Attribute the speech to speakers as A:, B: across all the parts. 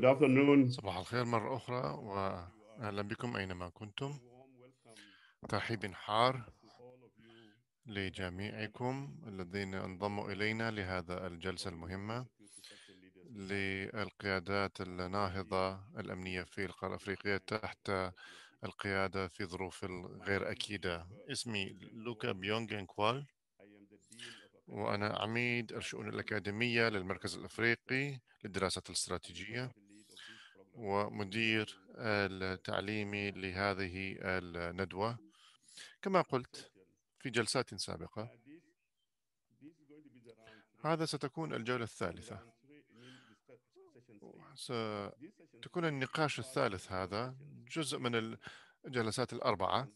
A: Good afternoon. صباح
B: الخير مرة أخرى وأهلا بكم أينما كنتم ترحيب حار لجميعكم الذين انضموا إلينا لهذا الجلسة المهمة للقيادات الناهضة الأمنية في القارة الأفريقية تحت القيادة في ظروف غير أكيدة اسمي لوكا بيونغ كوال وأنا عميد الشؤون الأكاديمية للمركز الأفريقي للدراسات الاستراتيجية ومدير التعليمي لهذه الندوة كما قلت في جلسات سابقة هذا ستكون الجولة الثالثة ستكون النقاش الثالث هذا جزء من الجلسات الأربعة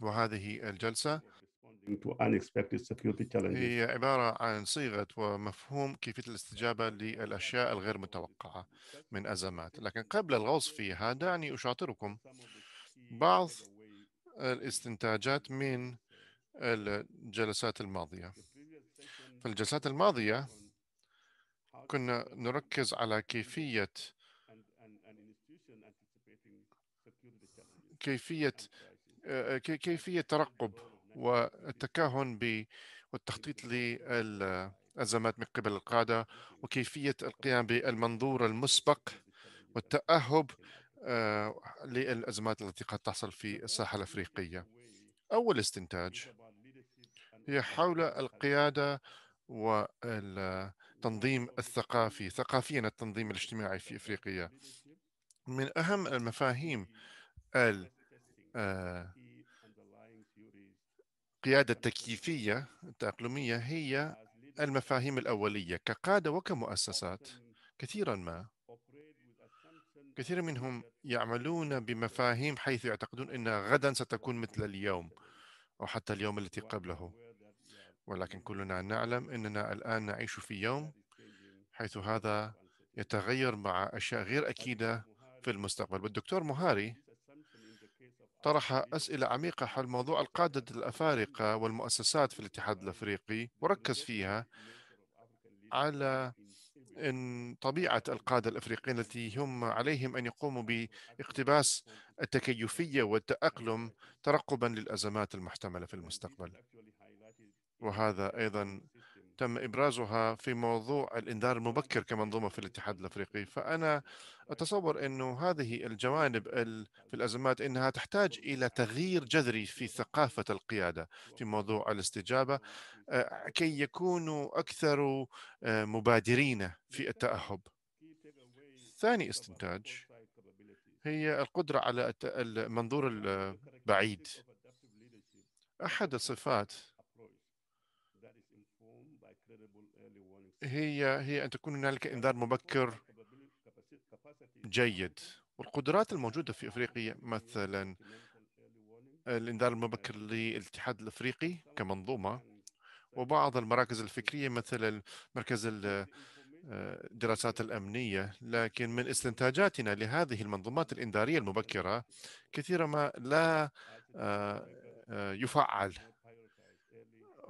B: وهذه
A: الجلسة to unexpected security challenges. هي
B: عبارة عن صيغة ومفهوم كيفية الاستجابة للأشياء الغير متوقعة من أزمات لكن قبل الغوص فيها دعني أشاطركم بعض الاستنتاجات من الجلسات الماضية في الجلسات الماضية كنا نركز على كيفية كيفية كيفية ترقب والتكهن ب والتخطيط للأزمات من قبل القادة وكيفية القيام بالمنظور المسبق والتأهب آه، للأزمات التي قد تحصل في الساحة الأفريقية أول استنتاج هي حول القيادة والتنظيم الثقافي ثقافيا التنظيم الاجتماعي في إفريقيا من أهم المفاهيم ال آه، القيادة التكييفية التأقلمية هي المفاهيم الأولية كقادة وكمؤسسات كثيرا ما كثير منهم يعملون بمفاهيم حيث يعتقدون أن غدا ستكون مثل اليوم أو حتى اليوم الذي قبله ولكن كلنا نعلم أننا الآن نعيش في يوم حيث هذا يتغير مع أشياء غير أكيدة في المستقبل والدكتور مهاري طرح أسئلة عميقة حول موضوع القادة الأفارقة والمؤسسات في الاتحاد الأفريقي وركز فيها على إن طبيعة القادة الأفريقيين التي هم عليهم أن يقوموا باقتباس التكيفية والتأقلم ترقبا للأزمات المحتملة في المستقبل وهذا أيضا تم ابرازها في موضوع الانذار المبكر كمنظومه في الاتحاد الافريقي فانا اتصور انه هذه الجوانب في الازمات انها تحتاج الى تغيير جذري في ثقافه القياده في موضوع الاستجابه آه، كي يكونوا اكثر آه، مبادرين في التاهب ثاني استنتاج هي القدره على المنظور البعيد احد الصفات هي هي أن تكون هنالك إنذار مبكر جيد والقدرات الموجودة في أفريقيا مثلا الإنذار المبكر للاتحاد الأفريقي كمنظومة وبعض المراكز الفكرية مثل مركز آه، الدراسات الأمنية لكن من استنتاجاتنا لهذه المنظومات الإنذارية المبكرة كثيرا ما لا آه، آه، يفعل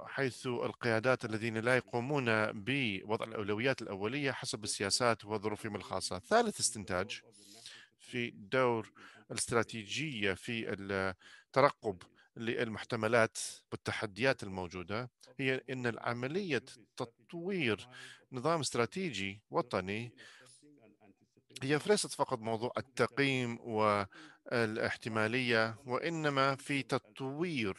B: حيث القيادات الذين لا يقومون بوضع الأولويات الأولية حسب السياسات وظروفهم الخاصة ثالث استنتاج في دور الاستراتيجية في الترقب للمحتملات والتحديات الموجودة هي أن العملية تطوير نظام استراتيجي وطني هي ليست فقط موضوع التقييم والاحتمالية وإنما في تطوير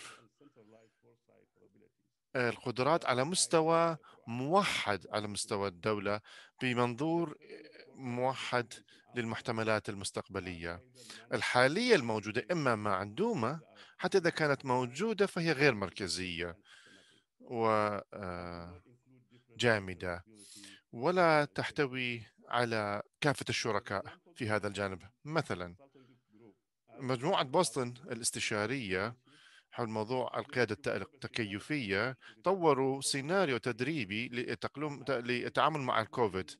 B: القدرات على مستوى موحد على مستوى الدولة بمنظور موحد للمحتملات المستقبلية الحالية الموجودة إما معدومة حتى إذا كانت موجودة فهي غير مركزية وجامدة آه، ولا تحتوي على كافة الشركاء في هذا الجانب مثلا مجموعة بوسطن الاستشارية حول موضوع القيادة التكيفية طوروا سيناريو تدريبي للتعامل مع الكوفيد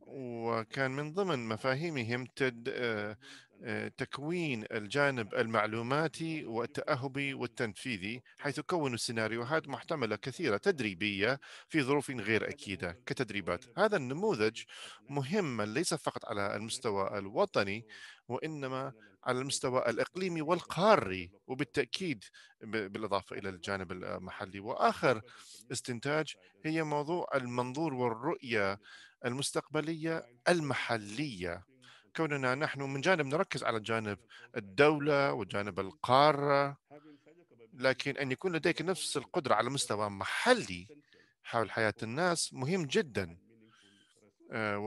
B: وكان من ضمن مفاهيمهم تد... آه، تكوين الجانب المعلوماتي والتأهبي والتنفيذي حيث كونوا سيناريوهات محتملة كثيرة تدريبية في ظروف غير أكيدة كتدريبات هذا النموذج مهم ليس فقط على المستوى الوطني وإنما على المستوى الإقليمي والقاري وبالتأكيد بالإضافة إلى الجانب المحلي وآخر استنتاج هي موضوع المنظور والرؤية المستقبلية المحلية كوننا نحن من جانب نركز على جانب الدولة وجانب القارة لكن أن يكون لديك نفس القدرة على مستوى محلي حول حياة الناس مهم جداً آه،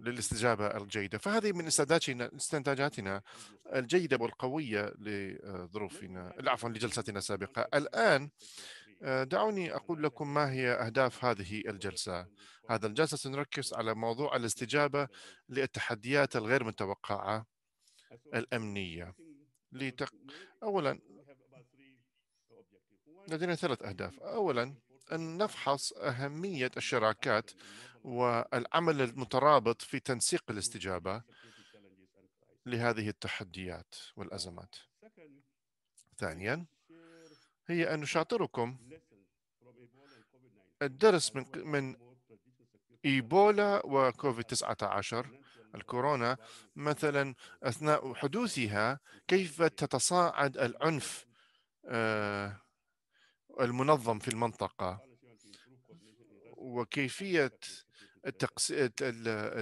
B: وللاستجابة آه، الجيدة فهذه من استنتاجاتنا الجيدة والقوية لظروفنا عفوا لجلستنا السابقة الآن آه، دعوني أقول لكم ما هي أهداف هذه الجلسة هذا الجلسة سنركز على موضوع الاستجابة للتحديات الغير متوقعة الأمنية لتق... أولا لدينا ثلاث أهداف أولا أن نفحص أهمية الشراكات والعمل المترابط في تنسيق الاستجابة لهذه التحديات والأزمات ثانيا هي أن نشاطركم الدرس من من إيبولا وكوفيد 19 الكورونا مثلا أثناء حدوثها كيف تتصاعد العنف آه، المنظم في المنطقة وكيفية التقس...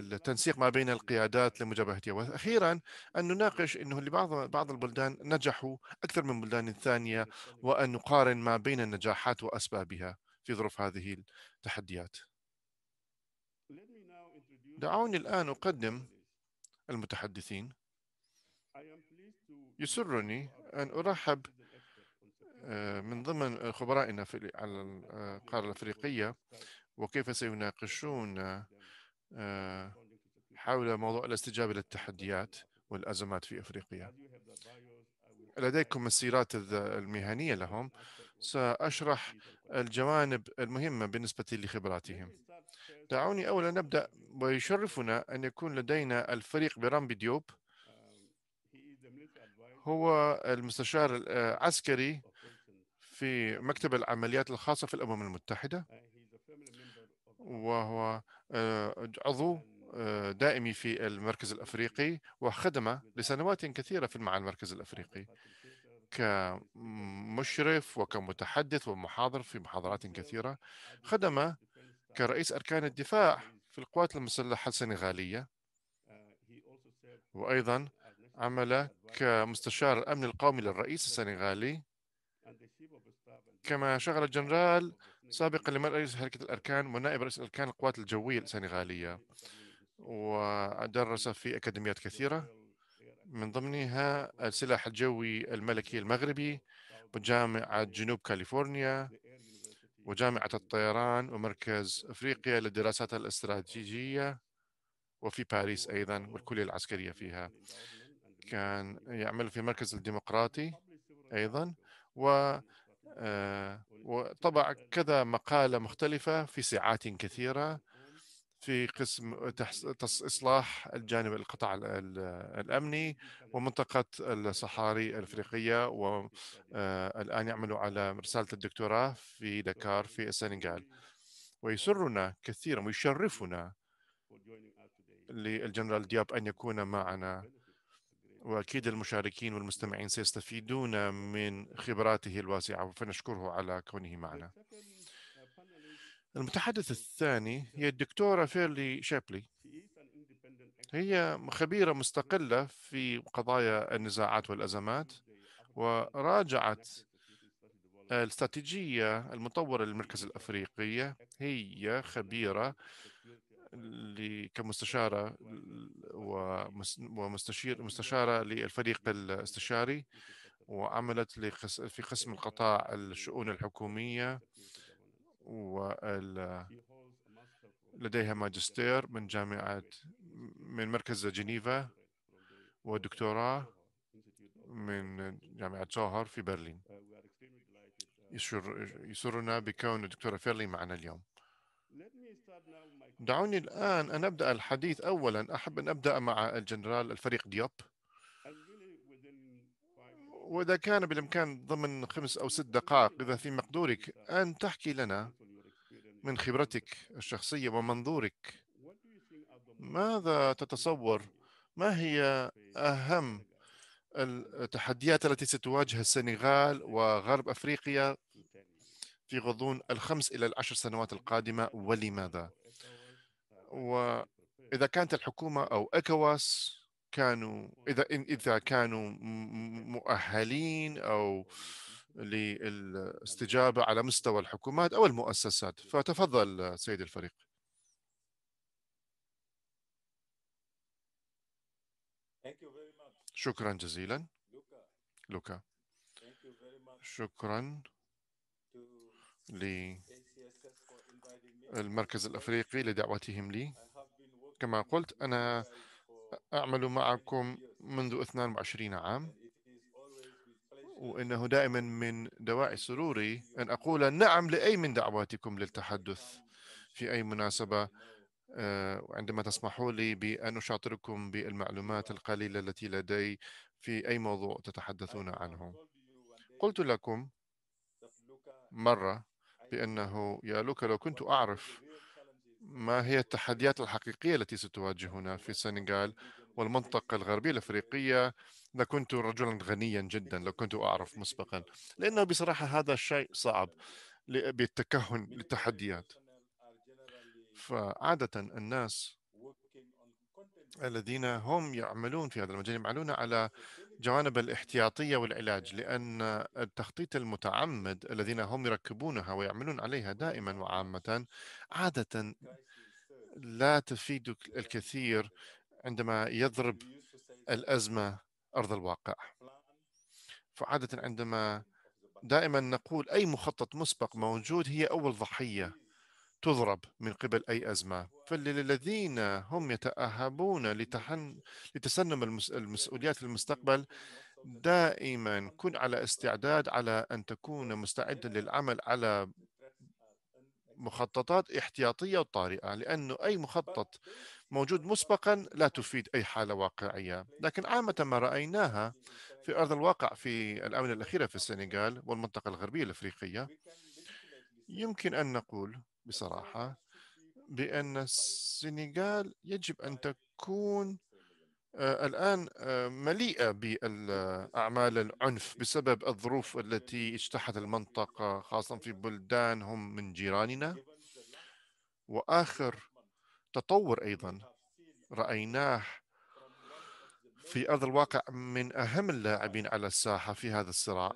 B: التنسيق ما بين القيادات لمجابهتها واخيرا ان نناقش انه لبعض بعض البلدان نجحوا اكثر من بلدان ثانيه وان نقارن ما بين النجاحات واسبابها في ظروف هذه التحديات دعوني الان اقدم المتحدثين يسرني ان ارحب آه، من ضمن خبرائنا في على آه، القاره الافريقيه وكيف سيناقشون آه، حول موضوع الاستجابة للتحديات والأزمات في أفريقيا لديكم السيرات المهنية لهم سأشرح الجوانب المهمة بالنسبة لخبراتهم دعوني أولا نبدأ ويشرفنا أن يكون لدينا الفريق برامبي ديوب هو المستشار العسكري آه، في مكتب العمليات الخاصة في الأمم المتحدة وهو آه، عضو آه، دائمي في المركز الافريقي وخدم لسنوات كثيره مع المركز الافريقي كمشرف وكمتحدث ومحاضر في محاضرات كثيره خدم كرئيس اركان الدفاع في القوات المسلحه السنغاليه وايضا عمل كمستشار الامن القومي للرئيس السنغالي كما شغل الجنرال سابقا لمن رئيس حركة الأركان ونائب رئيس الأركان القوات الجوية السنغالية ودرس في أكاديميات كثيرة من ضمنها السلاح الجوي الملكي المغربي وجامعة جنوب كاليفورنيا وجامعة الطيران ومركز أفريقيا للدراسات الاستراتيجية وفي باريس أيضا والكلية العسكرية فيها كان يعمل في مركز الديمقراطي أيضا و آه، وطبع كذا مقالة مختلفة في ساعات كثيرة في قسم إصلاح الجانب القطاع الأمني ومنطقة الصحاري الأفريقية والآن آه، يعملوا على رسالة الدكتوراه في دكار في السنغال ويسرنا كثيرا ويشرفنا للجنرال دياب أن يكون معنا واكيد المشاركين والمستمعين سيستفيدون من خبراته الواسعه فنشكره على كونه معنا. المتحدث الثاني هي الدكتوره فيرلي شابلي. هي خبيره مستقله في قضايا النزاعات والازمات وراجعت الاستراتيجيه المطوره للمركز الافريقي هي خبيره كمستشارة ومستشير مستشارة للفريق الاستشاري وعملت في قسم القطاع الشؤون الحكومية وال لديها ماجستير من جامعة من مركز جنيفا ودكتوراه من جامعة سوهر في برلين يسرنا بكون الدكتورة فيرلي معنا اليوم دعوني الآن أن أبدأ الحديث أولا أحب أن أبدأ مع الجنرال الفريق دياب وإذا كان بالإمكان ضمن خمس أو ست دقائق إذا في مقدورك أن تحكي لنا من خبرتك الشخصية ومنظورك ماذا تتصور ما هي أهم التحديات التي ستواجه السنغال وغرب أفريقيا في غضون الخمس إلى العشر سنوات القادمة ولماذا؟ وإذا كانت الحكومة أو أكواس كانوا إذا إذا كانوا مؤهلين أو للاستجابة على مستوى الحكومات أو المؤسسات فتفضل سيد الفريق شكرا جزيلا لوكا شكرا ل المركز الأفريقي لدعوتهم لي كما قلت أنا أعمل معكم منذ 22 عام وإنه دائما من دواعي سروري أن أقول نعم لأي من دعواتكم للتحدث في أي مناسبة آه، عندما تسمحوا لي بأن أشاطركم بالمعلومات القليلة التي لدي في أي موضوع تتحدثون عنه قلت لكم مرة بأنه يا لوكا لو كنت أعرف ما هي التحديات الحقيقية التي ستواجهنا في السنغال والمنطقة الغربية الأفريقية لكنت رجلا غنيا جدا لو كنت أعرف مسبقا لأنه بصراحة هذا الشيء صعب بالتكهن للتحديات فعادة الناس الذين هم يعملون في هذا المجال يعملون على جوانب الاحتياطية والعلاج لأن التخطيط المتعمد الذين هم يركبونها ويعملون عليها دائما وعامة عادة لا تفيد الكثير عندما يضرب الأزمة أرض الواقع فعادة عندما دائما نقول أي مخطط مسبق موجود هي أول ضحية تضرب من قبل أي أزمة فللذين هم يتأهبون لتحن... لتسنم المس... المسؤوليات في المستقبل دائما كن على استعداد على أن تكون مستعدا للعمل على مخططات احتياطية وطارئة لأنه أي مخطط موجود مسبقا لا تفيد أي حالة واقعية لكن عامة ما رأيناها في أرض الواقع في الآونة الأخيرة في السنغال والمنطقة الغربية الأفريقية يمكن أن نقول بصراحة بأن السنغال يجب أن تكون آه، الآن آه، مليئة بالأعمال العنف بسبب الظروف التي اجتاحت المنطقة خاصة في بلدان هم من جيراننا وآخر تطور أيضا رأيناه في أرض الواقع من أهم اللاعبين على الساحة في هذا الصراع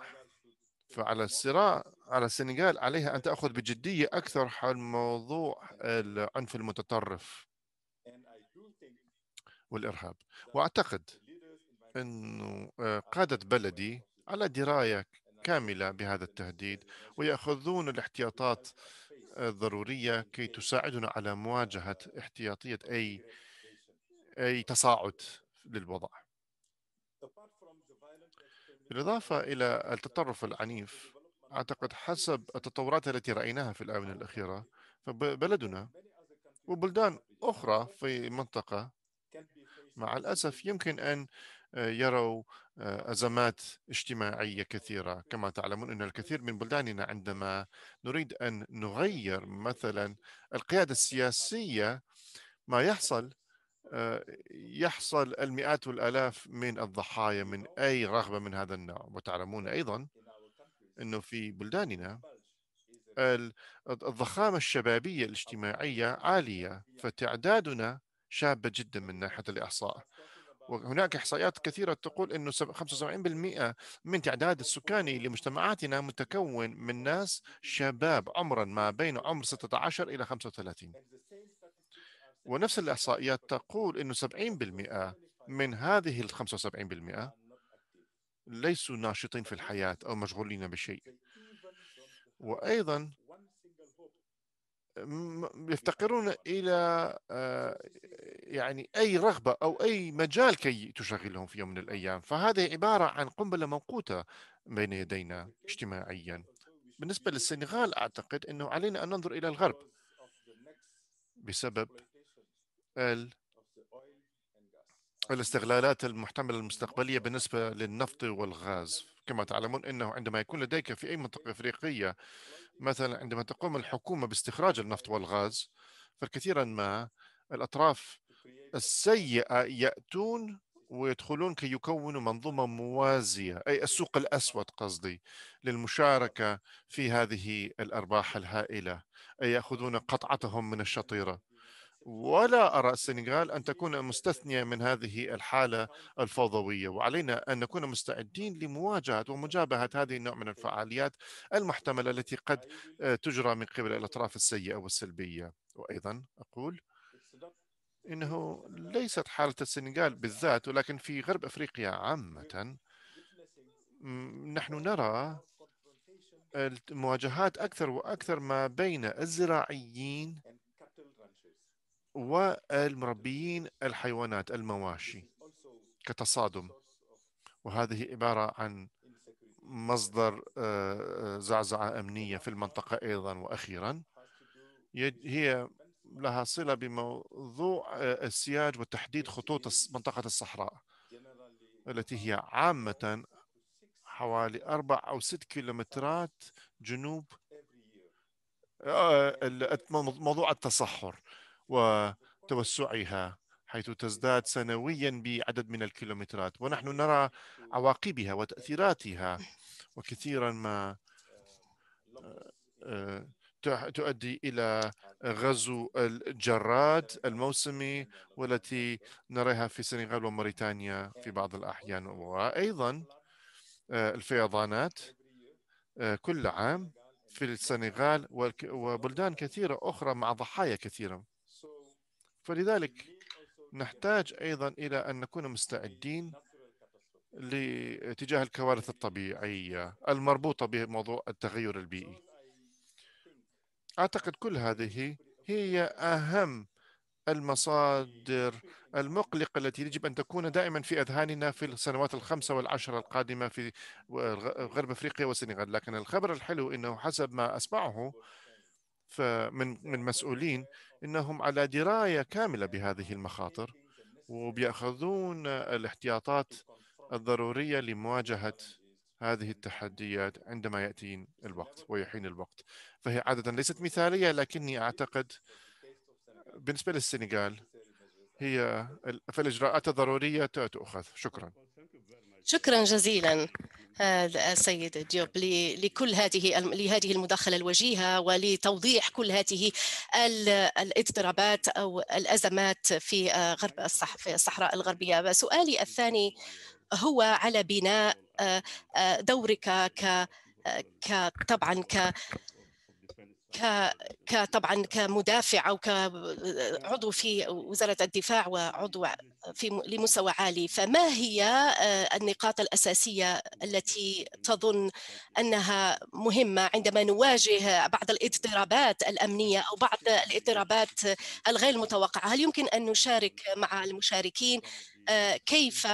B: فعلى الصراع على السنغال عليها أن تأخذ بجدية أكثر حول موضوع العنف المتطرف والإرهاب وأعتقد أنه آه، قادة بلدي على دراية كاملة بهذا التهديد ويأخذون الاحتياطات الضرورية كي تساعدنا على مواجهة احتياطية أي أي تصاعد للوضع بالإضافة إلى التطرف العنيف أعتقد حسب التطورات التي رأيناها في الآونة الأخيرة فبلدنا وبلدان أخرى في المنطقة مع الأسف يمكن أن آه، يروا آه، أزمات اجتماعية كثيرة كما تعلمون أن الكثير من بلداننا عندما نريد أن نغير مثلا القيادة السياسية ما يحصل آه، يحصل المئات والآلاف من الضحايا من أي رغبة من هذا النوع وتعلمون أيضا انه في بلداننا الضخامه الشبابيه الاجتماعيه عاليه فتعدادنا شابه جدا من ناحيه الاحصاء وهناك احصائيات كثيره تقول انه 75% من تعداد السكاني لمجتمعاتنا متكون من ناس شباب عمرا ما بين عمر 16 الى 35 ونفس الاحصائيات تقول انه 70% من هذه ال 75% ليسوا ناشطين في الحياة أو مشغولين بشيء وأيضا يفتقرون إلى آه، يعني أي رغبة أو أي مجال كي تشغلهم في يوم من الأيام فهذه عبارة عن قنبلة موقوتة بين يدينا اجتماعيا بالنسبة للسنغال أعتقد أنه علينا أن ننظر إلى الغرب بسبب ال الاستغلالات المحتملة المستقبلية بالنسبة للنفط والغاز كما تعلمون أنه عندما يكون لديك في أي منطقة إفريقية مثلا عندما تقوم الحكومة باستخراج النفط والغاز فكثيرا ما الأطراف السيئة يأتون ويدخلون كي يكونوا منظومة موازية أي السوق الأسود قصدي للمشاركة في هذه الأرباح الهائلة أي يأخذون قطعتهم من الشطيرة ولا أرى السنغال أن تكون مستثنية من هذه الحالة الفوضوية وعلينا أن نكون مستعدين لمواجهة ومجابهة هذه النوع من الفعاليات المحتملة التي قد آه، تجرى من قبل الأطراف السيئة والسلبية وأيضا أقول إنه ليست حالة السنغال بالذات ولكن في غرب أفريقيا عامة نحن نرى المواجهات أكثر وأكثر ما بين الزراعيين والمربيين الحيوانات المواشي كتصادم وهذه عبارة عن مصدر آه، آه، زعزعة أمنية في المنطقة أيضا وأخيرا هي لها صلة بموضوع آه، السياج وتحديد خطوط منطقة الصحراء التي هي عامة حوالي أربع أو ست كيلومترات جنوب موضوع التصحر وتوسعها حيث تزداد سنويا بعدد من الكيلومترات ونحن نرى عواقبها وتأثيراتها وكثيرا ما آه، آه، تؤدي إلى غزو الجراد الموسمي والتي نراها في السنغال وموريتانيا في بعض الأحيان وأيضا آه، الفيضانات كل عام في السنغال وبلدان كثيرة أخرى مع ضحايا كثيرة فلذلك نحتاج أيضا إلى أن نكون مستعدين لاتجاه الكوارث الطبيعية المربوطة بموضوع التغير البيئي أعتقد كل هذه هي أهم المصادر المقلقة التي يجب أن تكون دائما في أذهاننا في السنوات الخمسة والعشرة القادمة في غرب أفريقيا والسنغال لكن الخبر الحلو أنه حسب ما أسمعه من مسؤولين انهم على درايه كامله بهذه المخاطر وبياخذون الاحتياطات الضروريه لمواجهه هذه التحديات عندما ياتي الوقت ويحين الوقت فهي عاده ليست مثاليه لكني اعتقد بالنسبه للسنغال هي فالاجراءات الضروريه تؤخذ شكرا
C: شكرا جزيلا السيد ديوب لكل هذه لهذه المداخله الوجيهه ولتوضيح كل هذه الاضطرابات او الازمات في آه، غرب في الصحراء الغربيه سؤالي الثاني هو على بناء آه، آه، دورك ك طبعا ك كطبعا كمدافع او كعضو في وزاره الدفاع وعضو في لمستوى عالي فما هي آه، النقاط الاساسيه التي تظن انها مهمه عندما نواجه بعض الاضطرابات الامنيه او بعض الاضطرابات الغير متوقعه هل يمكن ان نشارك مع المشاركين آه، كيف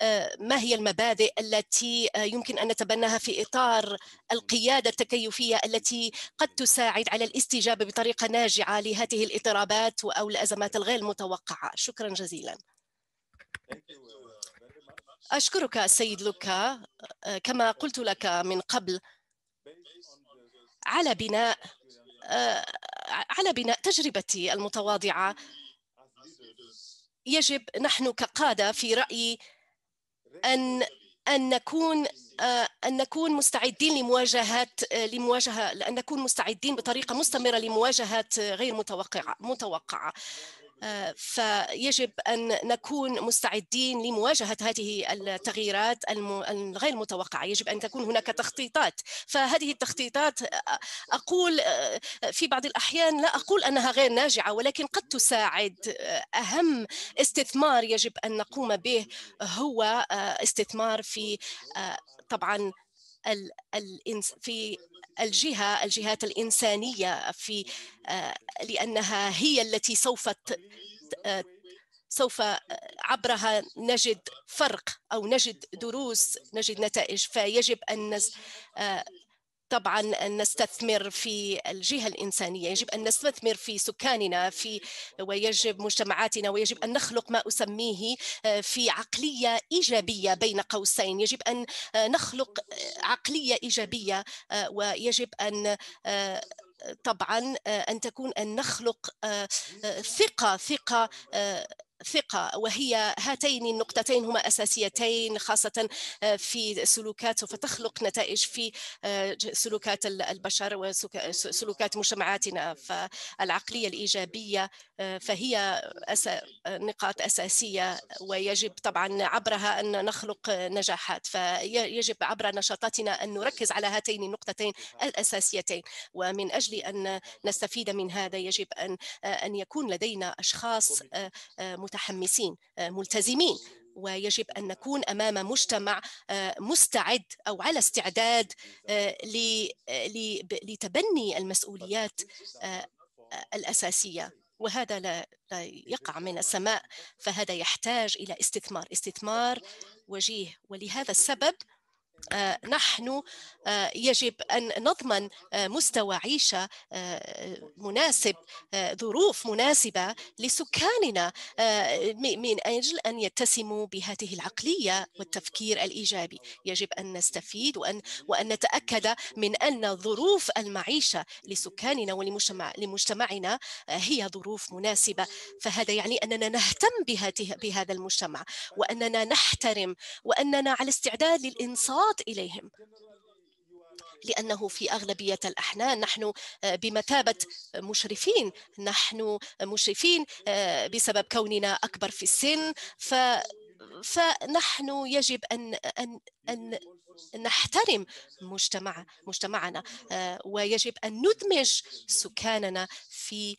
C: آه، ما هي المبادئ التي آه، يمكن ان نتبناها في اطار القياده التكيفيه التي قد تساعد على الاستجابه بطريقه ناجعه لهذه الاضطرابات او الازمات الغير متوقعه شكرا جزيلا اشكرك السيد لوكا آه، كما قلت لك من قبل على بناء على بناء تجربتي المتواضعه يجب نحن كقاده في رايي أن أن نكون آه، أن نكون مستعدين لمواجهة آه، لمواجهة أن نكون مستعدين بطريقة مستمرة لمواجهة غير متوقعة متوقعة فيجب أن نكون مستعدين لمواجهة هذه التغييرات الغير المتوقعة يجب أن تكون هناك تخطيطات فهذه التخطيطات أقول في بعض الأحيان لا أقول أنها غير ناجعة ولكن قد تساعد أهم استثمار يجب أن نقوم به هو استثمار في طبعا في الجهة الجهات الإنسانية في آه، لأنها هي التي سوف آه، سوف آه، عبرها نجد فرق أو نجد دروس نجد نتائج فيجب أن طبعا أن نستثمر في الجهة الإنسانية يجب أن نستثمر في سكاننا في ويجب مجتمعاتنا ويجب أن نخلق ما أسميه آه، في عقلية إيجابية بين قوسين يجب أن آه، نخلق آه، عقلية إيجابية ويجب أن طبعا أن تكون أن نخلق ثقة ثقة ثقة وهي هاتين النقطتين هما أساسيتين خاصة آه، في سلوكات فتخلق نتائج في آه، سلوكات البشر وسلوكات مجتمعاتنا فالعقلية الإيجابية آه، فهي نقاط أساسية ويجب طبعا عبرها أن نخلق نجاحات فيجب عبر نشاطاتنا أن نركز على هاتين النقطتين الأساسيتين ومن أجل أن نستفيد من هذا يجب أن أن يكون لدينا أشخاص متعلمين متحمسين آه، ملتزمين ويجب ان نكون امام مجتمع آه، مستعد او على استعداد آه، لتبني المسؤوليات الاساسيه وهذا لا يقع من السماء فهذا يحتاج الى استثمار استثمار وجيه ولهذا السبب آه، نحن آه، يجب أن نضمن آه، مستوى عيشة مناسب ظروف مناسبة لسكاننا من أجل أن يتسموا بهذه العقلية والتفكير الإيجابي يجب أن نستفيد وأن, وأن نتأكد من أن ظروف المعيشة لسكاننا ولمجتمعنا هي ظروف مناسبة فهذا يعني أننا نهتم بهذه بهذا المجتمع وأننا نحترم وأننا على استعداد للإنصاف الإصغاءات إليهم لأنه في أغلبية الأحيان نحن آه، بمثابة مشرفين نحن مشرفين آه، بسبب كوننا أكبر في السن ف فنحن يجب أن أن أن نحترم مجتمع مجتمعنا آه، ويجب أن ندمج سكاننا في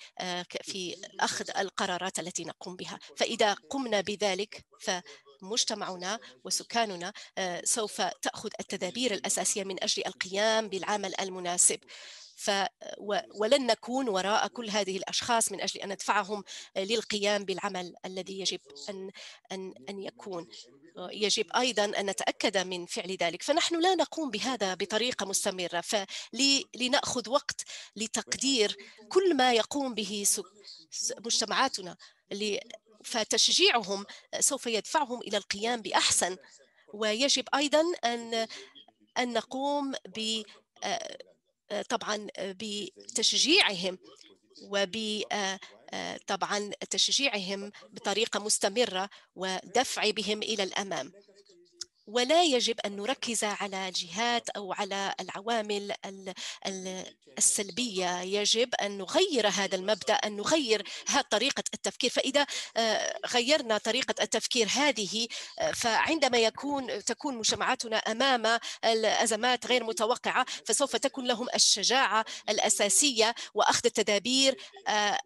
C: في أخذ القرارات التي نقوم بها فإذا قمنا بذلك ف مجتمعنا وسكاننا آه، سوف تأخذ التدابير الأساسية من أجل القيام بالعمل المناسب ف ولن نكون وراء كل هذه الاشخاص من اجل ان ندفعهم آه، للقيام بالعمل الذي يجب ان ان ان يكون يجب ايضا ان نتاكد من فعل ذلك فنحن لا نقوم بهذا بطريقه مستمره فلناخذ وقت لتقدير كل ما يقوم به مجتمعاتنا فتشجيعهم سوف يدفعهم إلى القيام بأحسن ويجب أيضا أن أن نقوم ب طبعا بتشجيعهم وب طبعا تشجيعهم بطريقة مستمرة ودفع بهم إلى الأمام ولا يجب أن نركز على جهات أو على العوامل السلبية يجب أن نغير هذا المبدأ أن نغير طريقة التفكير فإذا آه، غيرنا طريقة التفكير هذه آه، فعندما يكون تكون مجتمعاتنا أمام الأزمات غير متوقعة فسوف تكون لهم الشجاعة الأساسية وأخذ التدابير آه،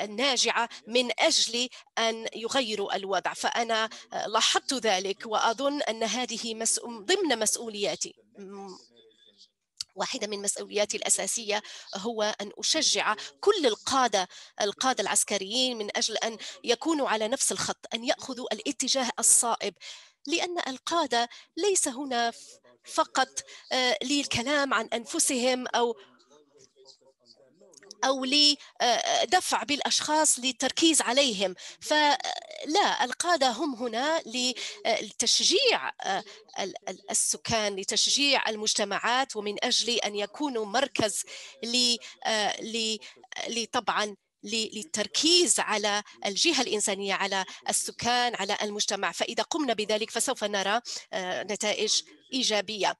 C: الناجعة من أجل أن يغيروا الوضع فأنا لاحظت ذلك وأظن أن هذه مسؤول ضمن مسؤولياتي واحدة من مسؤولياتي الأساسية هو أن أشجع كل القادة القادة العسكريين من أجل أن يكونوا على نفس الخط أن يأخذوا الاتجاه الصائب لأن القادة ليس هنا فقط آه، للكلام عن أنفسهم أو أو لدفع آه، آه، بالأشخاص للتركيز عليهم فلا آه، القادة هم هنا لتشجيع السكان لتشجيع المجتمعات ومن أجل أن يكونوا مركز لطبعا للتركيز على الجهة الإنسانية على السكان على المجتمع فإذا قمنا بذلك فسوف نرى نتائج إيجابية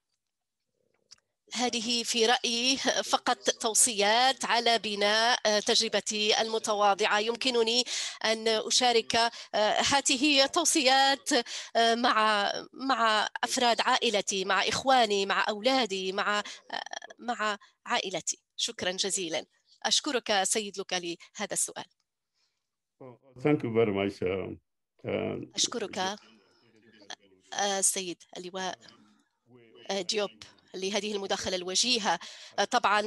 C: هذه في رأيي فقط توصيات على بناء آه، تجربتي المتواضعة يمكنني أن أشارك آه، هذه توصيات آه، مع مع أفراد عائلتي مع إخواني مع أولادي مع مع عائلتي شكرا جزيلا أشكرك سيد لك لهذا السؤال أشكرك السيد اللواء ديوب لهذه المداخلة الوجيهة آه، طبعا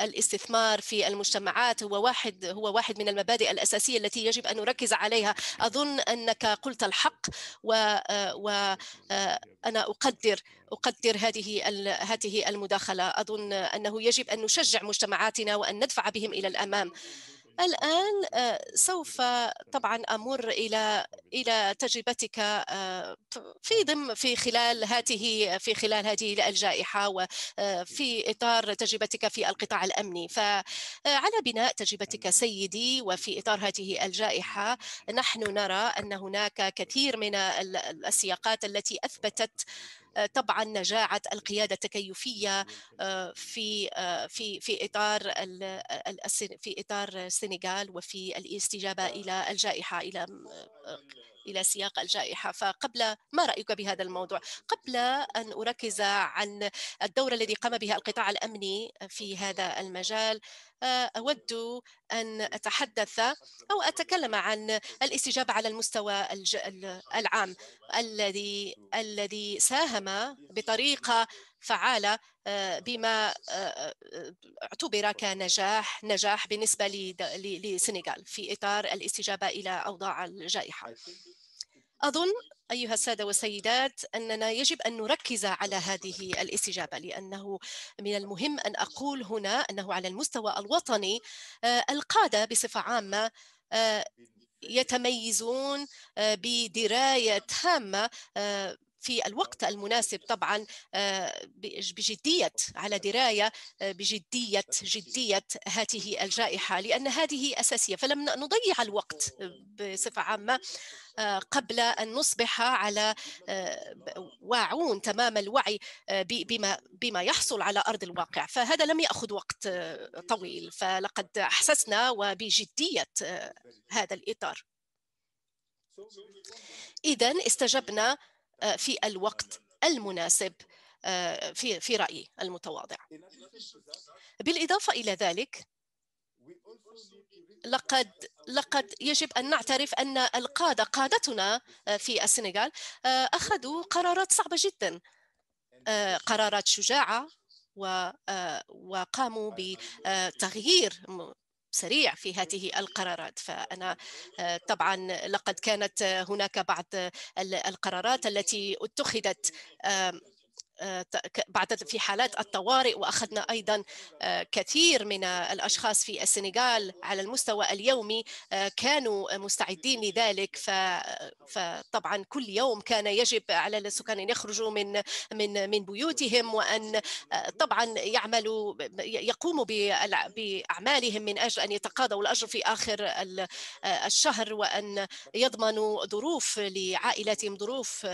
C: الاستثمار في المجتمعات هو واحد هو واحد من المبادئ الاساسيه التي يجب ان نركز عليها اظن انك قلت الحق وانا آه، آه، اقدر اقدر هذه هذه المداخله اظن انه يجب ان نشجع مجتمعاتنا وان ندفع بهم الى الامام الآن آه، سوف طبعا أمر إلى إلى تجربتك آه، في ضم في خلال هذه في خلال هذه الجائحة وفي آه، إطار تجربتك في القطاع الأمني فعلى بناء تجربتك سيدي وفي إطار هذه الجائحة نحن نرى أن هناك كثير من السياقات التي أثبتت طبعا نجاعه القياده التكيفيه آه، في آه، في في اطار في اطار السنغال وفي الاستجابه آه. الى الجائحه الى الى سياق الجائحه فقبل ما رايك بهذا الموضوع قبل ان اركز عن الدور الذي قام به القطاع الامني في هذا المجال أود أن أتحدث أو أتكلم عن الاستجابة على المستوى العام الذي الذي ساهم بطريقة فعالة آه، بما آه، اعتبر كنجاح نجاح بالنسبة للسنغال في إطار الاستجابة إلى أوضاع الجائحة أظن أيها السادة والسيدات أننا يجب أن نركز على هذه الاستجابة لأنه من المهم أن أقول هنا أنه على المستوى الوطني آه، القادة بصفة عامة آه، يتميزون آه، بدراية هامة في الوقت المناسب طبعا آه، بجدية على دراية آه، بجدية جدية هذه الجائحة لأن هذه أساسية فلم نضيع الوقت بصفة عامة آه، قبل أن نصبح على واعون تمام الوعي بما بما يحصل على أرض الواقع فهذا لم يأخذ وقت طويل فلقد أحسسنا وبجدية هذا الإطار إذا استجبنا آه، في الوقت المناسب آه، في في رأيي المتواضع بالإضافة إلى ذلك لقد لقد يجب ان نعترف ان القاده قادتنا آه، في السنغال اخذوا قرارات صعبه جدا قرارات شجاعه وقاموا بتغيير سريع في هذه القرارات فأنا آه، طبعا لقد كانت هناك بعض القرارات التي اتخذت آه، بعد في حالات الطوارئ واخذنا ايضا آه، كثير من الاشخاص في السنغال على المستوى اليومي آه، كانوا مستعدين لذلك فطبعا كل يوم كان يجب على السكان ان يخرجوا من من من بيوتهم وان طبعا يعملوا يقوموا باعمالهم من اجل ان يتقاضوا الاجر في اخر الشهر وان يضمنوا ظروف لعائلاتهم ظروف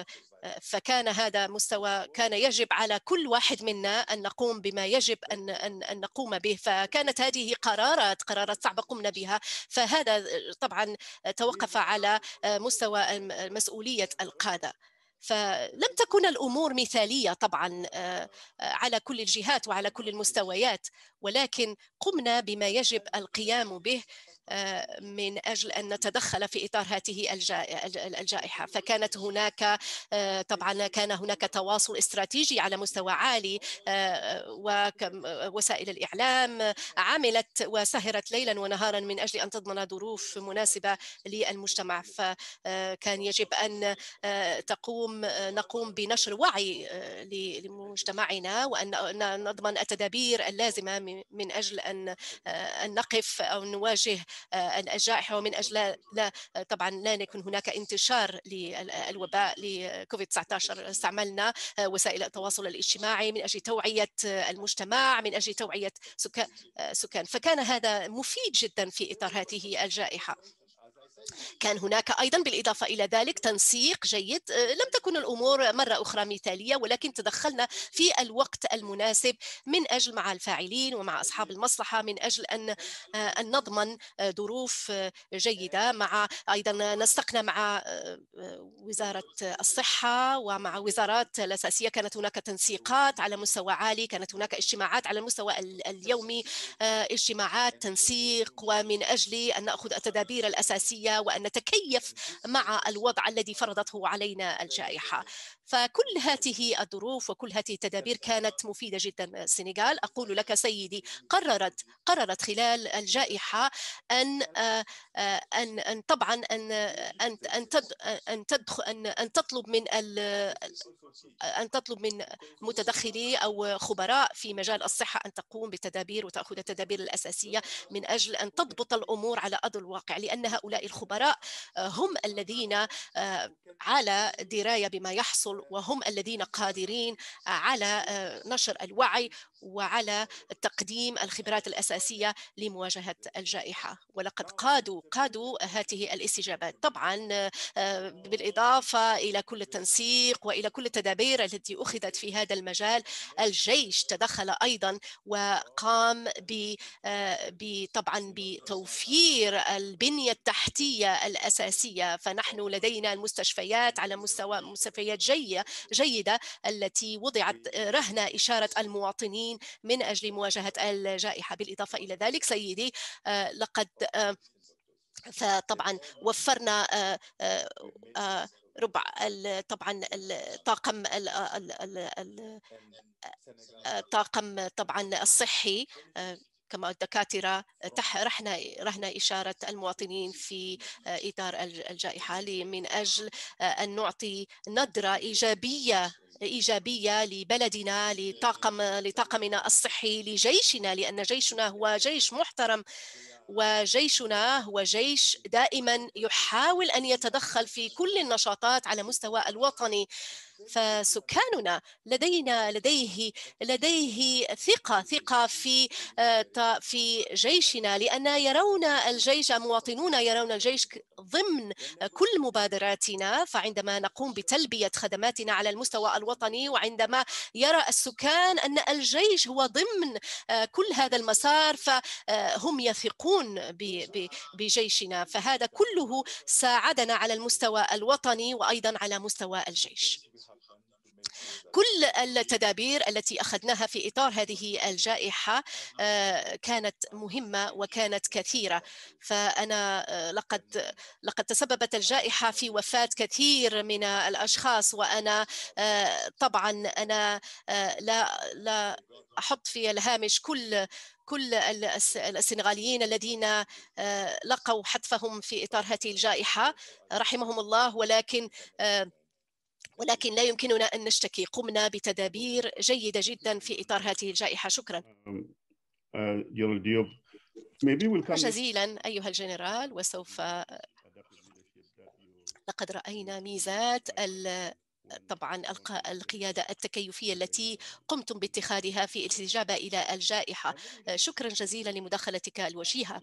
C: فكان هذا مستوى كان يجب على كل واحد منا ان نقوم بما يجب ان ان, أن نقوم به فكانت هذه قرارات قرارات صعبه قمنا بها فهذا طبعا توقف على مستوى مسؤوليه القاده فلم تكن الامور مثاليه طبعا آه، على كل الجهات وعلى كل المستويات ولكن قمنا بما يجب القيام به آه، من أجل أن نتدخل في إطار هذه الجائحة فكانت هناك آه، طبعا كان هناك تواصل استراتيجي على مستوى عالي آه، ووسائل الإعلام عملت وسهرت ليلا ونهارا من أجل أن تضمن ظروف مناسبة للمجتمع فكان يجب أن تقوم نقوم بنشر وعي لمجتمعنا وأن نضمن التدابير اللازمة من أجل أن نقف أو نواجه آه، الجائحة ومن أجل لا طبعا لا يكون هناك انتشار للوباء لكوفيد 19 استعملنا آه، وسائل التواصل الاجتماعي من أجل توعية آه، المجتمع من أجل توعية سكان فكان هذا مفيد جدا في إطار هذه الجائحة كان هناك أيضا بالإضافة إلى ذلك تنسيق جيد آه، لم تكن الأمور مرة أخرى مثالية ولكن تدخلنا في الوقت المناسب من أجل مع الفاعلين ومع أصحاب المصلحة من أجل أن آه، أن نضمن آه، ظروف جيدة مع أيضا نسقنا مع وزارة الصحة ومع وزارات الأساسية كانت هناك تنسيقات على مستوى عالي كانت هناك اجتماعات على المستوى اليومي اجتماعات تنسيق ومن أجل أن نأخذ التدابير الأساسية وأن نتكيف مع الوضع الذي فرضته علينا الجائحة فكل هذه الظروف وكل هذه التدابير كانت مفيدة جدا السنغال أقول لك سيدي قررت قررت خلال الجائحة أن آه، آه، أن أن طبعا أن أن أن أن تدخل أن أن تطلب من أن تطلب من متدخلي أو خبراء في مجال الصحة أن تقوم بتدابير وتأخذ التدابير الأساسية من أجل أن تضبط الأمور على أرض الواقع لأن هؤلاء الخبراء هم الذين آه، على دراية بما يحصل التواصل وهم الذين قادرين آه، على آه، نشر الوعي وعلى تقديم الخبرات الأساسية لمواجهة الجائحة ولقد قادوا قادوا هذه الاستجابات طبعا آه، بالإضافة إلى كل التنسيق وإلى كل التدابير التي أخذت في هذا المجال الجيش تدخل أيضا وقام طبعا بتوفير البنية التحتية الأساسية فنحن لدينا المستشفيات على مستوى مستشفيات جيدة الصحيه جيدة التي وضعت رهن إشارة المواطنين من أجل مواجهة الجائحة بالإضافة إلى ذلك سيدي آه، لقد آه، فطبعا وفرنا آه، ربع طبعا الطاقم الطاقم طبعا الصحي كما الدكاترة آه، رحنا رهنا إشارة المواطنين في آه، إطار الجائحة من أجل آه، أن نعطي نظرة إيجابية إيجابية لبلدنا لطاقم لطاقمنا الصحي لجيشنا لأن جيشنا هو جيش محترم وجيشنا هو جيش دائما يحاول أن يتدخل في كل النشاطات على مستوى الوطني فسكاننا لدينا لديه لديه ثقة ثقة في آه، في جيشنا لأن يرون الجيش مواطنون يرون الجيش ضمن كل مبادراتنا فعندما نقوم بتلبية خدماتنا على المستوى الوطني وعندما يرى السكان أن الجيش هو ضمن آه، كل هذا المسار فهم آه، يثقون بجيشنا فهذا كله ساعدنا على المستوى الوطني وأيضا على مستوى الجيش كل التدابير التي اخذناها في اطار هذه الجائحه آه، كانت مهمه وكانت كثيره فانا آه، لقد لقد تسببت الجائحه في وفاه كثير من الاشخاص وانا آه، طبعا انا لا لا احط في الهامش كل كل السنغاليين الذين لقوا حتفهم في اطار هذه الجائحه رحمهم الله ولكن ولكن لا يمكننا أن نشتكي قمنا بتدابير جيدة جدا في إطار هذه الجائحة شكرا
A: um, uh, جزيلا
C: أيها الجنرال وسوف لقد رأينا ميزات ال طبعا القيادة التكيفية التي قمتم باتخاذها في الاستجابة إلى الجائحة شكرا جزيلا لمداخلتك الوجيهة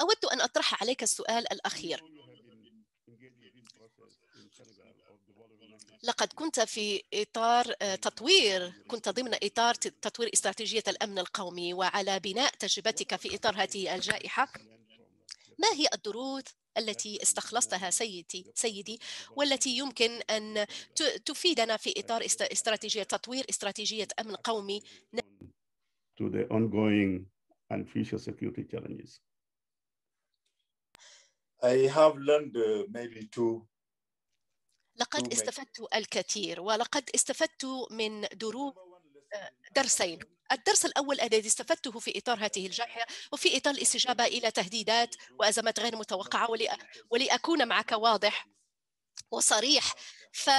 C: أود أن أطرح عليك السؤال الأخير لقد كنت في إطار آه، تطوير كنت ضمن إطار تطوير استراتيجية الأمن القومي وعلى بناء تجربتك في إطار هذه الجائحة ما هي الدروس التي استخلصتها سيدي سيدي والتي يمكن ان تفيدنا في اطار استراتيجيه تطوير استراتيجيه امن قومي
A: to the ongoing and future security challenges. I have learned uh, maybe two
C: لقد استفدت الكثير ولقد استفدت من دروب آه، درسين الدرس الأول الذي استفدته في إطار هذه الجائحة وفي إطار الاستجابة إلى تهديدات وأزمات غير متوقعة ولأكون معك واضح وصريح ف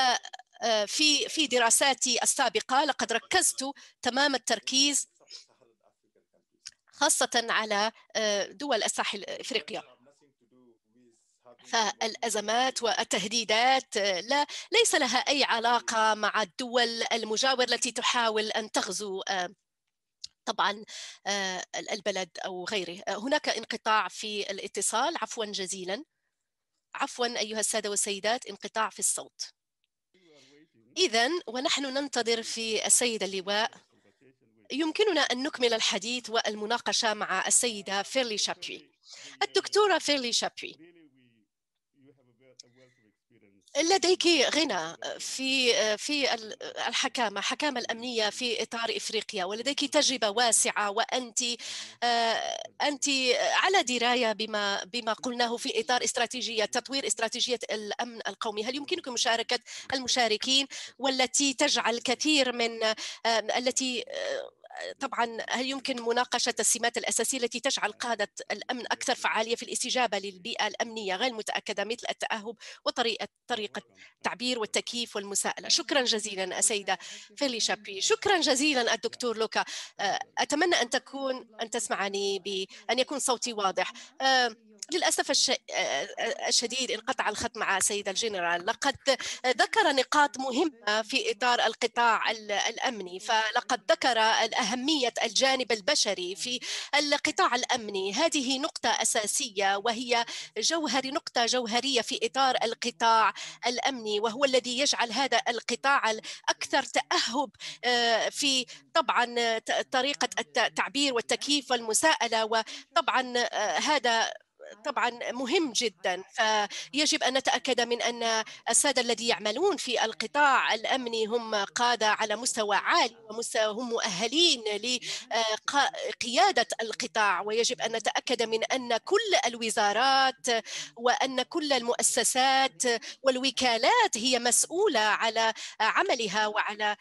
C: آه، في في دراساتي السابقة لقد ركزت تمام التركيز خاصة على آه، دول الساحل أفريقيا فالأزمات والتهديدات لا ليس لها أي علاقة مع الدول المجاورة التي تحاول أن تغزو آه، طبعا آه، البلد أو غيره آه، هناك انقطاع في الاتصال عفوا جزيلا عفوا أيها السادة والسيدات انقطاع في الصوت إذا ونحن ننتظر في السيدة اللواء يمكننا أن نكمل الحديث والمناقشة مع السيدة فيرلي شابوي الدكتورة فيرلي شابوي لديك غنى آه، في آه، في آه، الحكامه، الحكامه الامنيه في اطار افريقيا ولديك تجربه واسعه وانت انت على درايه بما بما قلناه في اطار استراتيجيه تطوير استراتيجيه الامن القومي، هل يمكنك مشاركه المشاركين والتي تجعل كثير من التي طبعا هل يمكن مناقشة السمات الأساسية التي تجعل قادة الأمن أكثر فعالية في الاستجابة للبيئة الأمنية غير المتأكدة مثل التأهب وطريقة طريقة تعبير والتكييف والمساءلة شكرا جزيلا السيدة فيلي شابي شكرا جزيلا الدكتور لوكا أتمنى أن تكون أن تسمعني بأن يكون صوتي واضح للأسف الشديد انقطع الخط مع سيد الجنرال لقد ذكر نقاط مهمة في إطار القطاع الأمني فلقد ذكر أهمية الجانب البشري في القطاع الأمني هذه نقطة أساسية وهي جوهر نقطة جوهرية في إطار القطاع الأمني وهو الذي يجعل هذا القطاع الأكثر تأهب في طبعا طريقة التعبير والتكييف والمساءلة وطبعا هذا آه. طبعا مهم جدا فيجب أن نتأكد من أن السادة الذي يعملون في القطاع الأمني هم قادة على مستوى عالي وهم مؤهلين لقيادة آه، القطاع ويجب أن نتأكد من أن كل الوزارات وأن كل المؤسسات والوكالات هي مسؤولة على عملها وعلى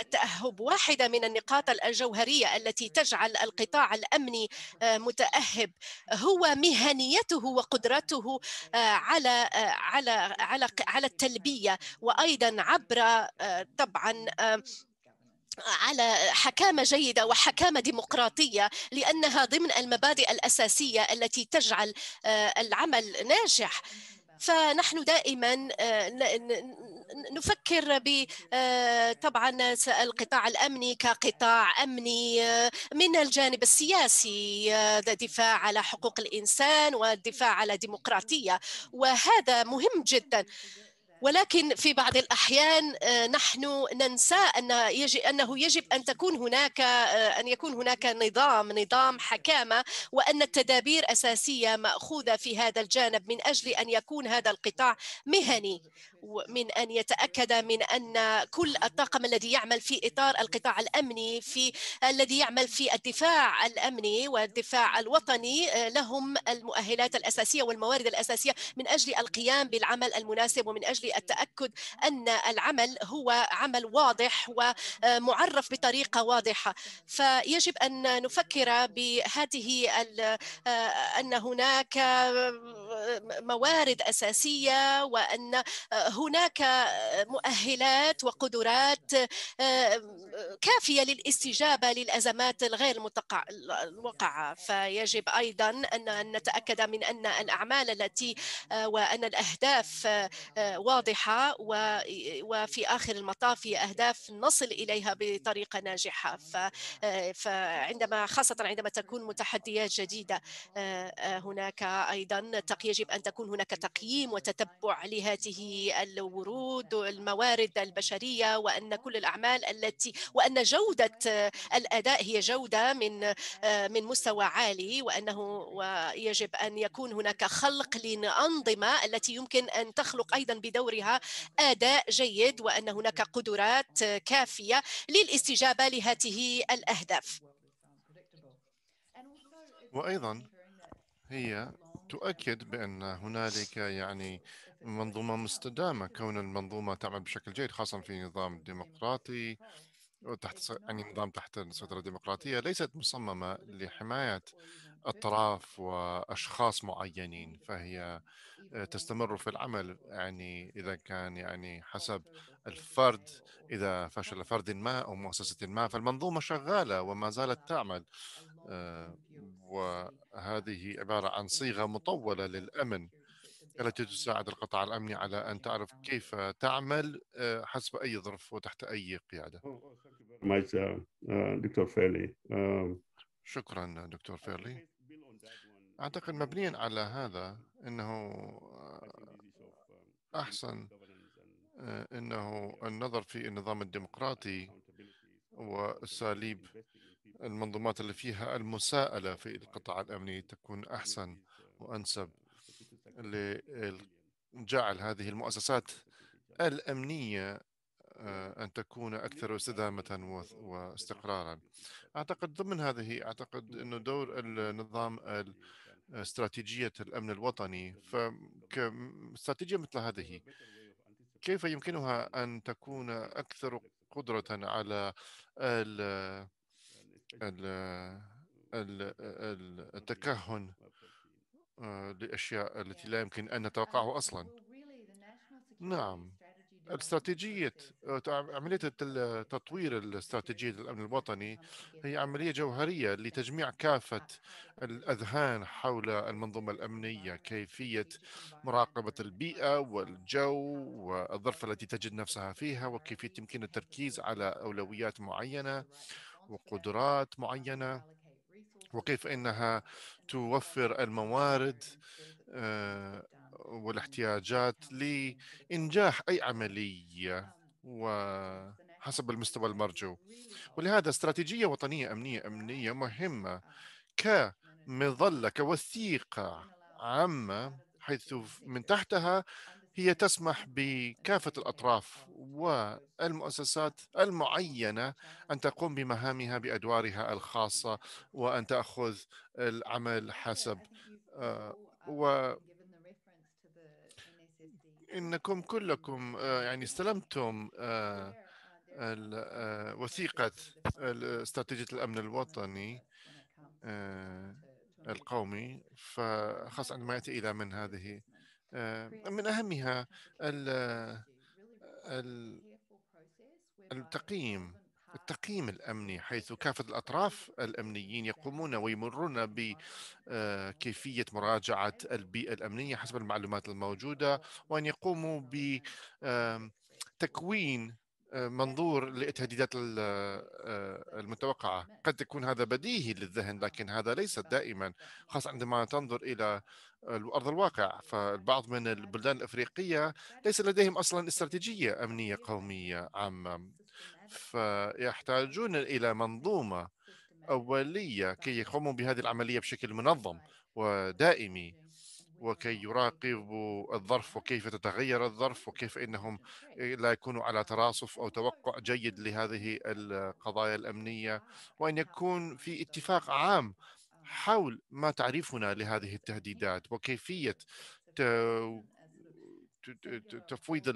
C: التأهب واحدة من النقاط الجوهرية التي تجعل القطاع الأمني آه، متأهب هو مهني إمكانيته وقدرته آه، آه، على على على على التلبية وأيضا عبر آه، طبعا على حكامة جيدة وحكامة ديمقراطية لأنها ضمن المبادئ الأساسية التي تجعل العمل ناجح فنحن دائما نفكر ب آه، طبعا القطاع الامني كقطاع امني آه، من الجانب السياسي آه، دفاع على حقوق الانسان والدفاع على ديمقراطيه وهذا مهم جدا ولكن في بعض الأحيان آه، نحن ننسى أن يجب أنه يجب أن تكون هناك آه، أن يكون هناك نظام نظام حكامة وأن التدابير أساسية مأخوذة في هذا الجانب من أجل أن يكون هذا القطاع مهني من أن يتأكد من أن كل الطاقم الذي يعمل في إطار القطاع الأمني في الذي يعمل في الدفاع الأمني والدفاع الوطني آه، لهم المؤهلات الأساسية والموارد الأساسية من أجل القيام بالعمل المناسب ومن أجل للتأكد أن العمل هو عمل واضح ومعرف بطريقة واضحة فيجب أن نفكر بهذه أن هناك موارد أساسية وأن هناك مؤهلات وقدرات كافية للاستجابة للأزمات الغير المتوقعة فيجب أيضا أن نتأكد من أن الأعمال التي وأن الأهداف واضحة واضحة وفي آخر المطاف هي أهداف نصل إليها بطريقة ناجحة آه، فعندما خاصة عندما تكون متحديات جديدة آه، آه، هناك أيضا يجب أن تكون هناك تقييم وتتبع لهذه الورود والموارد البشرية وأن كل الأعمال التي وأن جودة الأداء هي جودة من من مستوى عالي وأنه يجب أن يكون هناك خلق لأنظمة التي يمكن أن تخلق أيضا بدور دورها اداء جيد وان هناك قدرات كافيه للاستجابه لهذه الاهداف
B: وايضا هي تؤكد بان هنالك يعني منظومه مستدامه كون المنظومه تعمل بشكل جيد خاصه في نظام ديمقراطي تحت يعني نظام تحت سيطره ديمقراطيه ليست مصممه لحمايه أطراف وأشخاص معينين أيوة، فهي أيوة، أيوة. تستمر في العمل يعني إذا كان يعني حسب الفرد إذا فشل فرد ما أو مؤسسة ما فالمنظومة شغالة وما زالت نعم، تعمل آه، وهذه عبارة عن صيغة مطولة للأمن التي تساعد القطاع الأمني على أن تعرف نعم. كيف تعمل آه، حسب أي ظرف وتحت أي قيادة
A: دكتور oh, فيرلي uh, uh, um,
B: شكرا دكتور فيرلي اعتقد مبنيا على هذا انه آه، احسن آه، انه النظر في النظام الديمقراطي واساليب المنظومات اللي فيها المساءله في القطاع الامني تكون احسن وانسب لجعل هذه المؤسسات الامنيه أن تكون أكثر استدامة واستقرارا أعتقد ضمن هذه أعتقد أنه دور النظام استراتيجية الأمن الوطني فاستراتيجية مثل هذه كيف يمكنها أن تكون أكثر قدرة على الـ الـ الـ التكهن لأشياء التي لا يمكن أن نتوقعه أصلا نعم استراتيجية آه، عملية تطوير استراتيجية الأمن الوطني هي عملية جوهرية لتجميع كافة آه. الأذهان حول المنظومة الأمنية آه. كيفية مراقبة البيئة والجو والظرف التي تجد نفسها فيها وكيفية يمكن التركيز على أولويات معينة وقدرات معينة وكيف انها توفر الموارد والاحتياجات لإنجاح أي عملية وحسب المستوى المرجو ولهذا استراتيجية وطنية أمنية أمنية مهمة كمظلة كوثيقة عامة حيث من تحتها هي تسمح بكافة الأطراف والمؤسسات المعينة أن تقوم بمهامها بأدوارها الخاصة وأن تأخذ العمل حسب آه، و إنكم كلكم آه، يعني استلمتم آه، آه، وثيقة استراتيجية الأمن الوطني القومي فخاصة عندما يأتي إلى من هذه من أهمها التقييم التقييم الامني حيث كافه الاطراف الامنيين يقومون ويمرون بكيفيه آه، مراجعه البيئه الامنيه حسب المعلومات الموجوده وان يقوموا بتكوين آه، منظور للتهديدات آه، المتوقعه قد تكون هذا بديهي للذهن لكن هذا ليس دائما خاصه عندما تنظر الى ارض الواقع فالبعض من البلدان الافريقيه ليس لديهم اصلا استراتيجيه امنيه قوميه عامه فيحتاجون إلى منظومة أولية كي يقوموا بهذه العملية بشكل منظم ودائمي وكي يراقبوا الظرف وكيف تتغير الظرف وكيف انهم لا يكونوا على تراصف او توقع جيد لهذه القضايا الامنيه آه، وان يكون في اتفاق عام آه. حول ما تعريفنا لهذه التهديدات وكيفيه تفويض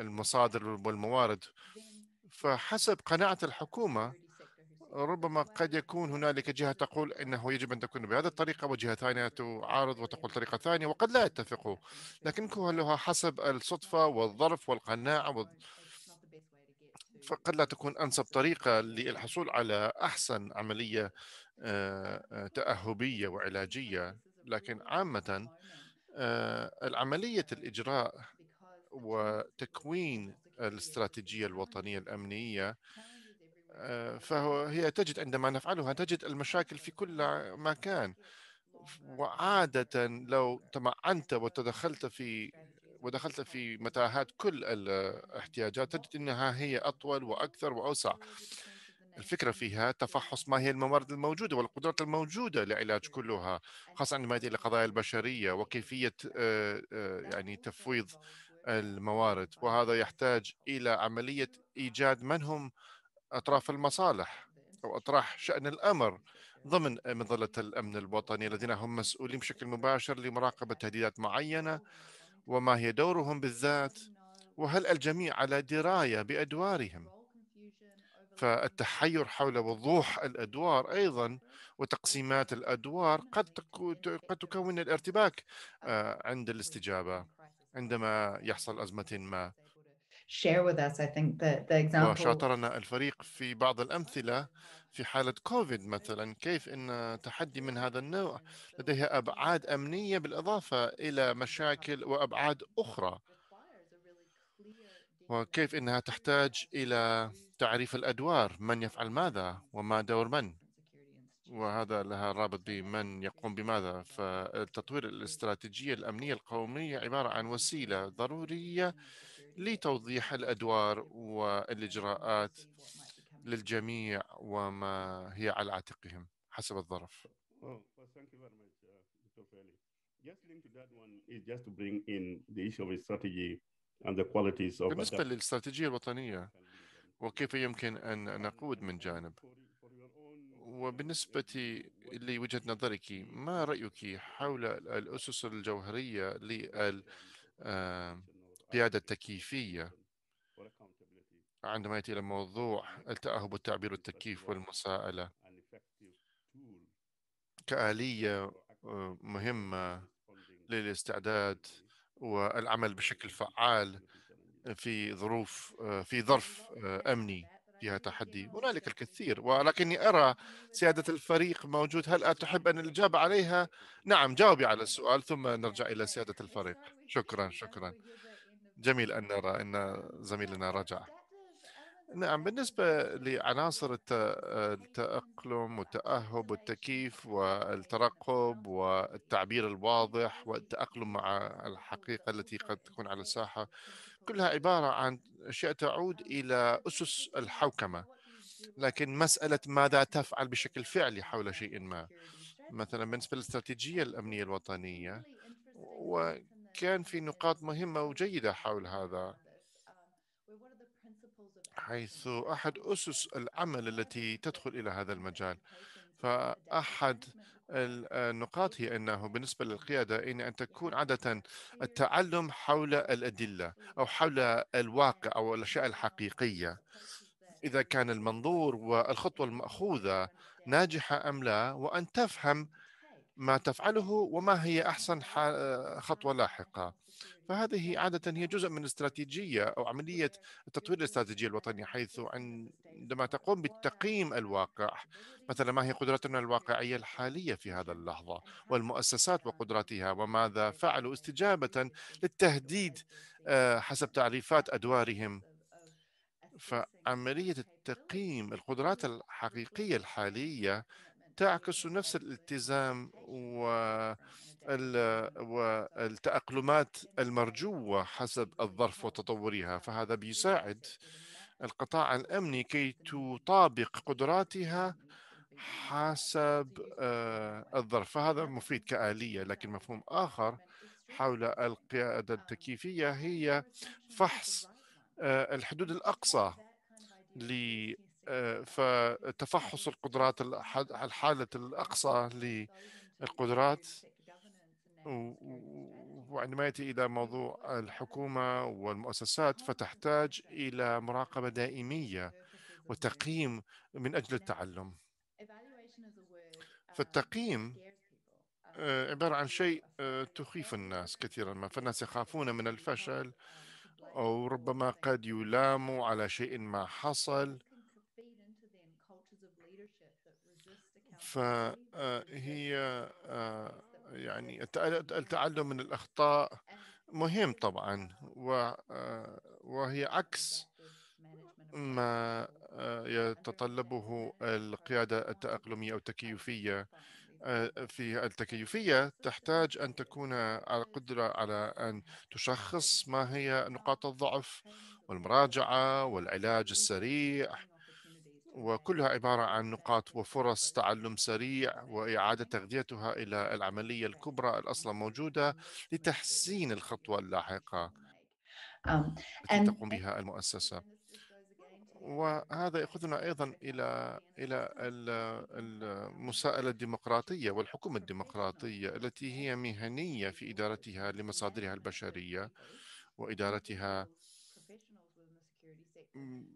B: المصادر والموارد فحسب قناعة الحكومة ربما قد يكون هنالك جهة تقول أنه يجب أن تكون بهذه الطريقة وجهة ثانية تعارض وتقول طريقة ثانية وقد لا يتفقوا لكن كلها حسب الصدفة والظرف والقناعة وال... فقد لا تكون أنسب طريقة للحصول على أحسن عملية آه، تأهبية وعلاجية لكن عامة آه، العملية الإجراء وتكوين الاستراتيجية الوطنية الأمنية آه، فهي تجد عندما نفعلها تجد المشاكل في كل مكان وعادة لو تمعنت وتدخلت في ودخلت في متاهات كل الاحتياجات تجد انها هي اطول واكثر واوسع. الفكره فيها تفحص ما هي الموارد الموجوده والقدرات الموجوده لعلاج كلها خاصه عندما ياتي الى قضايا البشريه وكيفيه آه، آه، يعني تفويض الموارد وهذا يحتاج إلى عملية إيجاد من هم أطراف المصالح أو أطراف شأن الأمر ضمن مظلة الأمن الوطني الذين هم مسؤولين بشكل مباشر لمراقبة تهديدات معينة وما هي دورهم بالذات وهل الجميع على دراية بأدوارهم فالتحير حول وضوح الادوار ايضا وتقسيمات الادوار قد قد تكون الارتباك آه، عند الاستجابه عندما يحصل أزمة ما وشاطرنا الفريق في بعض الأمثلة في حالة كوفيد مثلا كيف أن تحدي من هذا النوع لديها أبعاد أمنية بالإضافة إلى مشاكل وأبعاد أخرى وكيف أنها تحتاج إلى تعريف الأدوار من يفعل ماذا وما دور من وهذا لها رابط بمن يقوم بماذا فالتطوير الاستراتيجية الأمنية القومية عبارة عن وسيلة ضرورية لتوضيح الأدوار والإجراءات للجميع وما هي على عاتقهم حسب الظرف
A: oh, uh, بالنسبة
B: للاستراتيجية الوطنية وكيف يمكن أن نقود من جانب وبالنسبة لوجهة نظرك ما رأيك حول الأسس الجوهرية للقيادة التكييفية عندما يأتي إلى موضوع التأهب والتعبير والتكييف والمساءلة كآلية مهمة للاستعداد والعمل بشكل فعال في ظروف آه، في ظرف آه، أمني فيها تحدي آه، هنالك الكثير ولكني أرى سيادة الفريق موجود هل تحب أن الإجابة عليها؟ نعم جاوبي على السؤال ثم نرجع إلى سيادة الفريق شكرا شكرا جميل أن نرى أن زميلنا رجع نعم بالنسبة لعناصر التأقلم والتأهب والتكييف والترقب والتعبير الواضح والتأقلم مع الحقيقة التي قد تكون على الساحة كلها عبارة عن أشياء تعود إلى أسس الحوكمة لكن مسألة ماذا تفعل بشكل فعلي حول شيء ما مثلا بالنسبة للاستراتيجية الأمنية الوطنية وكان في نقاط مهمة وجيدة حول هذا حيث أحد أسس العمل التي تدخل إلى هذا المجال فأحد آه، النقاط هي أنه بالنسبة للقيادة إن أن تكون عادة التعلم حول الأدلة أو حول الواقع أو الأشياء الحقيقية إذا كان المنظور والخطوة المأخوذة ناجحة أم لا وأن تفهم ما تفعله وما هي أحسن آه، خطوة لاحقة فهذه عادة هي جزء من استراتيجية أو عملية تطوير الاستراتيجية الوطنية حيث عندما تقوم بتقييم الواقع مثلا ما هي قدرتنا الواقعية الحالية في هذا اللحظة والمؤسسات وقدراتها وماذا فعلوا استجابة للتهديد آه، حسب تعريفات أدوارهم فعملية التقييم القدرات الحقيقية الحالية تعكس نفس الالتزام والتأقلمات المرجوة حسب الظرف وتطورها فهذا بيساعد القطاع الأمني كي تطابق قدراتها حسب آه، الظرف فهذا مفيد كآلية لكن مفهوم آخر حول القيادة التكييفية هي فحص آه، الحدود الأقصى آه، فتفحص القدرات الحالة الأقصى للقدرات وعندما يأتي إلى موضوع الحكومة والمؤسسات فتحتاج إلى مراقبة دائمية وتقييم من أجل التعلم فالتقييم آه، عبارة عن شيء آه، تخيف الناس كثيرا ما فالناس يخافون من الفشل أو ربما قد يلاموا على شيء ما حصل نعم. فهي آه، آه، يعني التعلم من الأخطاء مهم طبعا آه، وهي عكس ما يتطلبه القيادة التأقلمية أو التكيفية في التكيفية تحتاج أن تكون على قدرة على أن تشخص ما هي نقاط الضعف والمراجعة والعلاج السريع وكلها عبارة عن نقاط وفرص تعلم سريع وإعادة تغذيتها إلى العملية الكبرى الأصلا موجودة لتحسين الخطوة اللاحقة التي تقوم بها المؤسسة وهذا يأخذنا أيضا إلى إلى المساءلة الديمقراطية والحكومة الديمقراطية التي هي مهنية في إدارتها لمصادرها البشرية وإدارتها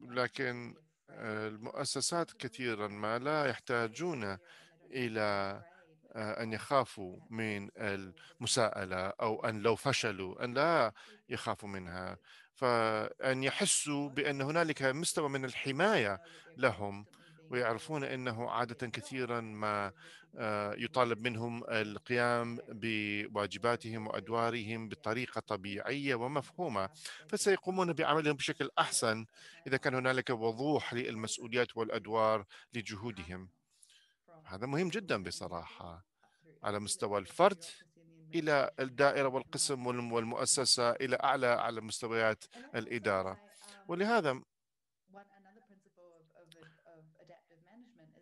B: لكن آه، المؤسسات كثيرا ما لا يحتاجون إلى آه، أن يخافوا من المساءلة أو أن لو فشلوا أن لا يخافوا منها فأن يحسوا بأن هنالك مستوى من الحماية لهم ويعرفون أنه عادة كثيرا ما آه، يطالب منهم القيام بواجباتهم وادوارهم بطريقه طبيعيه ومفهومه فسيقومون بعملهم بشكل احسن اذا كان هنالك وضوح للمسؤوليات والادوار لجهودهم هذا مهم جدا بصراحه على مستوى الفرد الى الدائره والقسم والمؤسسه الى اعلى على مستويات الاداره ولهذا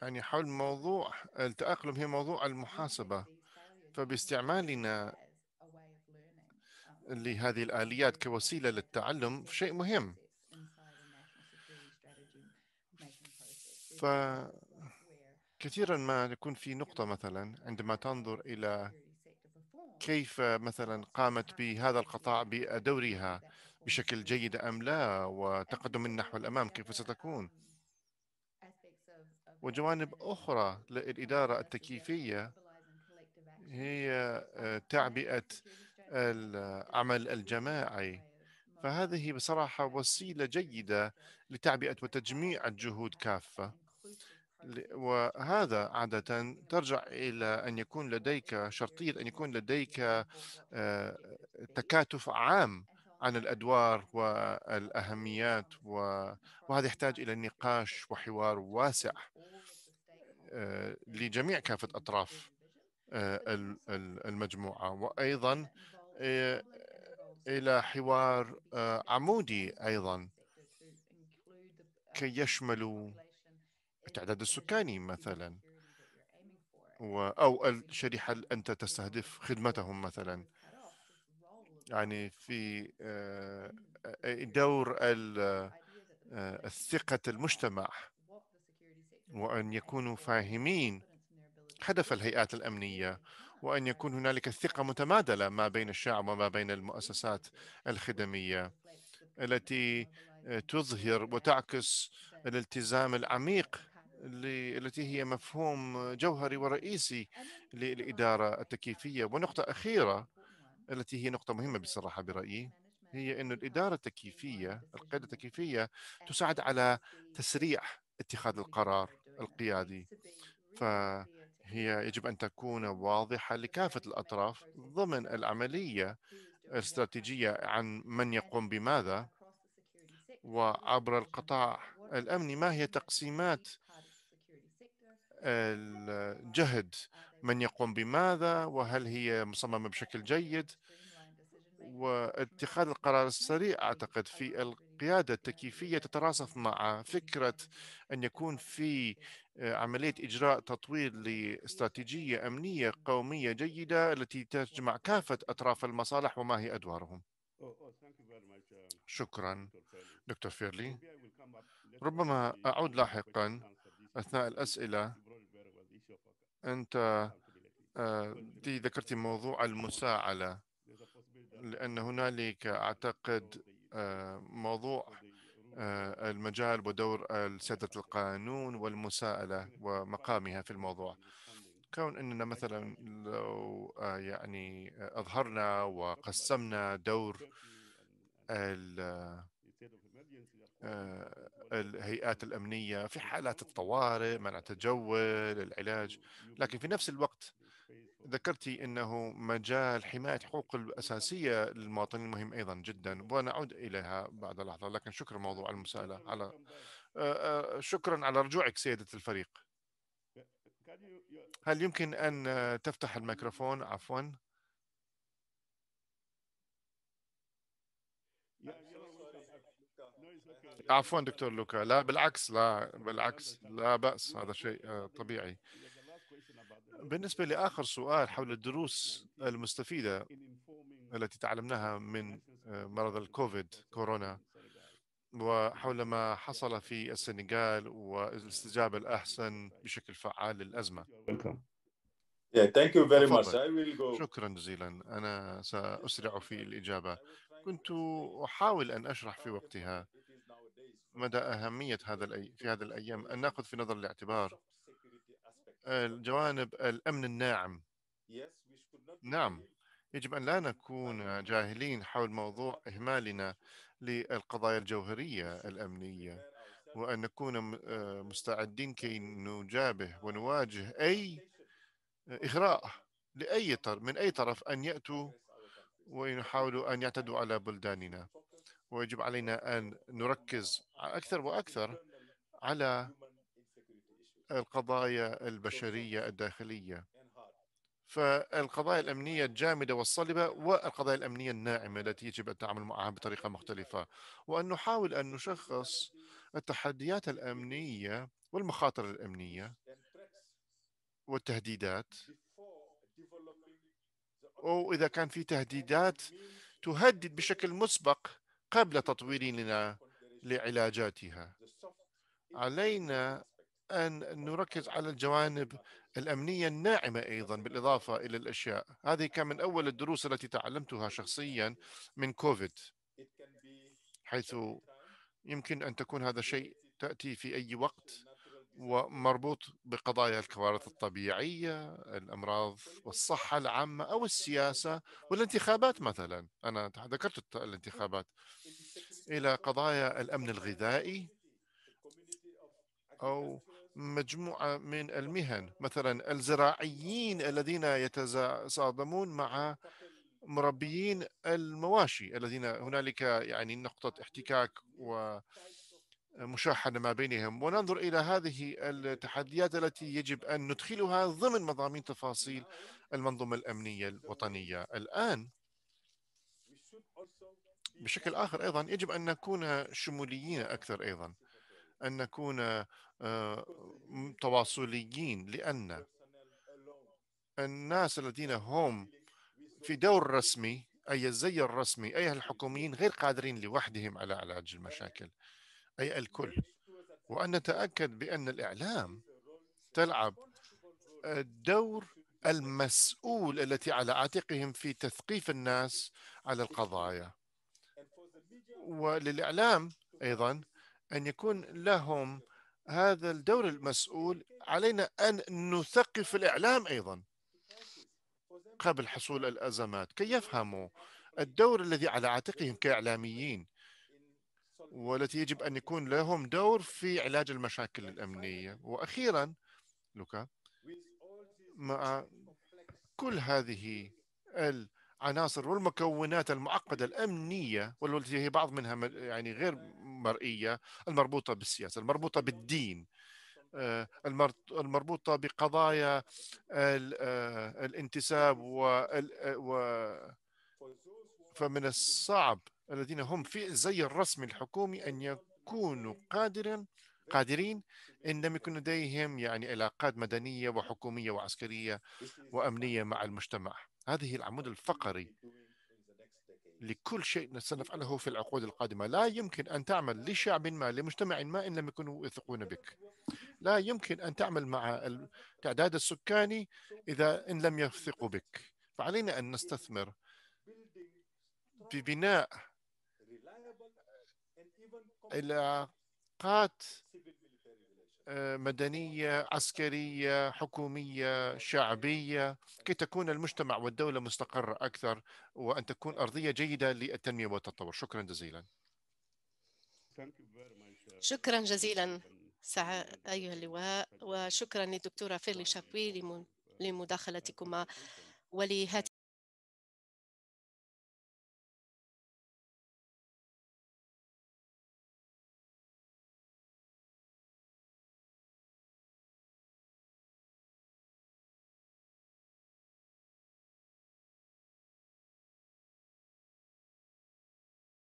B: يعني حول موضوع التأقلم هي موضوع المحاسبة فباستعمالنا لهذه الآليات كوسيلة للتعلم شيء مهم فكثيرا ما يكون في نقطة مثلا عندما تنظر إلى كيف مثلا قامت بهذا القطاع بدورها بشكل جيد أم لا وتقدم من نحو الأمام كيف ستكون وجوانب أخرى للإدارة التكييفية هي آه، تعبئة العمل الجماعي فهذه بصراحة وسيلة جيدة لتعبئة وتجميع الجهود كافة وهذا عادة ترجع إلى أن يكون لديك شرطية أن يكون لديك آه، تكاتف عام عن الادوار والاهميات وهذا يحتاج الى نقاش وحوار واسع آه، لجميع كافه اطراف آه، المجموعه وايضا آه، الى حوار عمودي ايضا كي يشمل التعداد السكاني مثلا او الشريحه اللي انت تستهدف خدمتهم مثلا يعني في آه، إمم. آه، آه، دور الثقة المجتمع وأن يكونوا فاهمين هدف الهيئات الأمنية وأن يكون هنالك ثقة متمادلة ما بين الشعب وما بين المؤسسات الخدمية التي تظهر وتعكس الالتزام العميق التي هي مفهوم جوهري ورئيسي للإدارة التكييفية ونقطة أخيرة التي هي نقطة مهمة بصراحة برأيي هي أن الإدارة التكييفية القيادة التكييفية تساعد على تسريع اتخاذ القرار القيادي فهي يجب أن تكون واضحة لكافة الأطراف ضمن العملية الاستراتيجية عن من يقوم بماذا وعبر القطاع الأمني ما هي تقسيمات الجهد من يقوم بماذا وهل هي مصممة بشكل جيد واتخاذ القرار السريع أعتقد في القيادة التكييفية تتراصف مع فكرة أن يكون في آه، عملية إجراء تطوير لاستراتيجية أمنية قومية جيدة التي تجمع كافة أطراف المصالح وما هي أدوارهم
A: شكرا دكتور فيرلي ربما
B: أعود لاحقا أثناء الأسئلة أنت آه، ذكرت موضوع المساعلة لأن هنالك أعتقد آه، موضوع آه، المجال ودور سيادة القانون والمساءلة ومقامها في الموضوع كون أننا مثلا لو يعني أظهرنا وقسمنا دور الهيئات الامنيه في حالات الطوارئ، منع التجول، العلاج، لكن في نفس الوقت ذكرتي انه مجال حمايه حقوق الاساسيه للمواطنين مهم ايضا جدا ونعود اليها بعد لحظه لكن شكرا موضوع المسألة على آه، آه، شكرا على رجوعك سيده الفريق هل يمكن ان تفتح الميكروفون عفوا عفوا دكتور لوكا لا بالعكس لا بالعكس لا بأس هذا شيء آه، طبيعي بالنسبة لآخر سؤال حول الدروس يعني المستفيدة التي تعلمناها من آه، مرض الكوفيد كورونا وحول ما حصل في السنغال والاستجابة الأحسن بشكل فعال للأزمة شكرا جزيلا أنا سأسرع في الإجابة كنت أحاول أن أشرح في وقتها مدى أهمية هذا الأي... في هذه الأيام أن نأخذ في نظر الاعتبار الجوانب الأمن الناعم نعم يجب أن لا نكون جاهلين حول موضوع إهمالنا للقضايا الجوهرية الأمنية وأن نكون آه، مستعدين كي نجابه ونواجه أي إغراء لأي طرف من أي طرف أن يأتوا ويحاولوا أن يعتدوا على بلداننا ويجب علينا أن نركز أكثر وأكثر على القضايا البشرية الداخلية فالقضايا الأمنية الجامدة والصلبة والقضايا الأمنية الناعمة التي يجب التعامل معها بطريقة مختلفة وأن نحاول أن نشخص التحديات الأمنية والمخاطر الأمنية والتهديدات أو إذا كان في تهديدات تهدد بشكل مسبق قبل تطويرنا لعلاجاتها علينا أن نركز على الجوانب الأمنية الناعمة أيضا بالإضافة إلى الأشياء هذه كان من أول الدروس التي تعلمتها شخصيا من كوفيد حيث يمكن أن تكون هذا شيء تأتي في أي وقت ومربوط بقضايا الكوارث الطبيعية الأمراض والصحة العامة أو السياسة والانتخابات مثلا أنا ذكرت الانتخابات إلى قضايا الأمن الغذائي أو مجموعة من المهن مثلا الزراعيين الذين يتصادمون مع مربيين المواشي الذين هنالك يعني نقطة احتكاك ومشاحنة ما بينهم وننظر إلى هذه التحديات التي يجب أن ندخلها ضمن مضامين تفاصيل المنظومة الأمنية الوطنية الآن بشكل آخر أيضا يجب أن نكون شموليين أكثر أيضا أن نكون آه، تواصليين لأن الناس الذين هم في دور رسمي أي الزي الرسمي أي الحكوميين غير قادرين لوحدهم على علاج المشاكل أي الكل وأن نتأكد بأن الإعلام تلعب الدور المسؤول التي على عاتقهم في تثقيف الناس على القضايا وللإعلام أيضا أن يكون لهم هذا الدور المسؤول علينا أن نثقف الإعلام أيضا قبل حصول الأزمات كي يفهموا الدور الذي على عاتقهم كإعلاميين والتي يجب أن يكون لهم دور في علاج المشاكل الأمنية وأخيرا لوكا مع كل هذه ال عناصر والمكونات المعقده الامنيه والتي هي بعض منها يعني غير مرئيه المربوطه بالسياسه المربوطه بالدين آه، المربوطه بقضايا آه، الانتساب آه، و فمن الصعب الذين هم في زي الرسم الحكومي ان يكونوا قادرين قادرين ان لم يكن لديهم يعني علاقات مدنيه وحكوميه وعسكريه وامنيه مع المجتمع. هذه العمود الفقري لكل شيء سنفعله في العقود القادمة لا يمكن أن تعمل لشعب ما لمجتمع ما إن لم يكونوا يثقون بك لا يمكن أن تعمل مع التعداد السكاني إذا إن لم يثقوا بك فعلينا أن نستثمر في بناء العلاقات مدنية عسكرية حكومية شعبية كي تكون المجتمع والدولة مستقرة أكثر وأن تكون أرضية جيدة للتنمية والتطور شكرا جزيلا
A: uh,
C: شكرا جزيلا سع... أيها اللواء وشكرا للدكتورة فيرلي شابوي
A: لمداخلتكما ولهذه